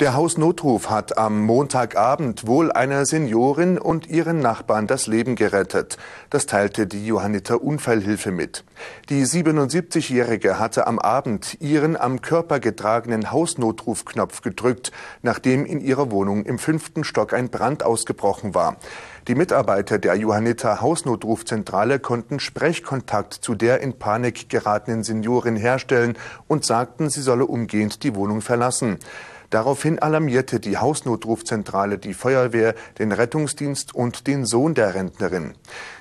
Der Hausnotruf hat am Montagabend wohl einer Seniorin und ihren Nachbarn das Leben gerettet. Das teilte die Johanniter Unfallhilfe mit. Die 77-Jährige hatte am Abend ihren am Körper getragenen Hausnotrufknopf gedrückt, nachdem in ihrer Wohnung im fünften Stock ein Brand ausgebrochen war. Die Mitarbeiter der Johanniter Hausnotrufzentrale konnten Sprechkontakt zu der in Panik geratenen Seniorin herstellen und sagten, sie solle umgehend die Wohnung verlassen. Daraufhin alarmierte die Hausnotrufzentrale die Feuerwehr, den Rettungsdienst und den Sohn der Rentnerin.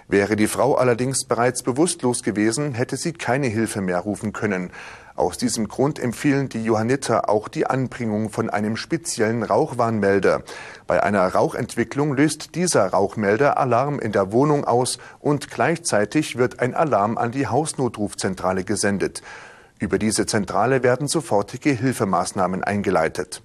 Wäre die Frau allerdings bereits bewusstlos gewesen, hätte sie keine Hilfe mehr rufen können. Aus diesem Grund empfehlen die Johanniter auch die Anbringung von einem speziellen Rauchwarnmelder. Bei einer Rauchentwicklung löst dieser Rauchmelder Alarm in der Wohnung aus und gleichzeitig wird ein Alarm an die Hausnotrufzentrale gesendet. Über diese Zentrale werden sofortige Hilfemaßnahmen eingeleitet.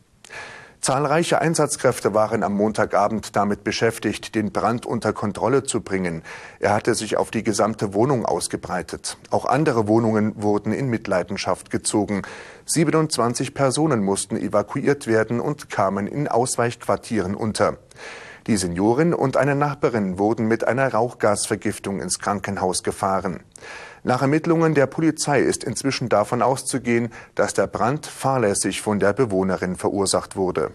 Zahlreiche Einsatzkräfte waren am Montagabend damit beschäftigt, den Brand unter Kontrolle zu bringen. Er hatte sich auf die gesamte Wohnung ausgebreitet. Auch andere Wohnungen wurden in Mitleidenschaft gezogen. 27 Personen mussten evakuiert werden und kamen in Ausweichquartieren unter. Die Seniorin und eine Nachbarin wurden mit einer Rauchgasvergiftung ins Krankenhaus gefahren. Nach Ermittlungen der Polizei ist inzwischen davon auszugehen, dass der Brand fahrlässig von der Bewohnerin verursacht wurde.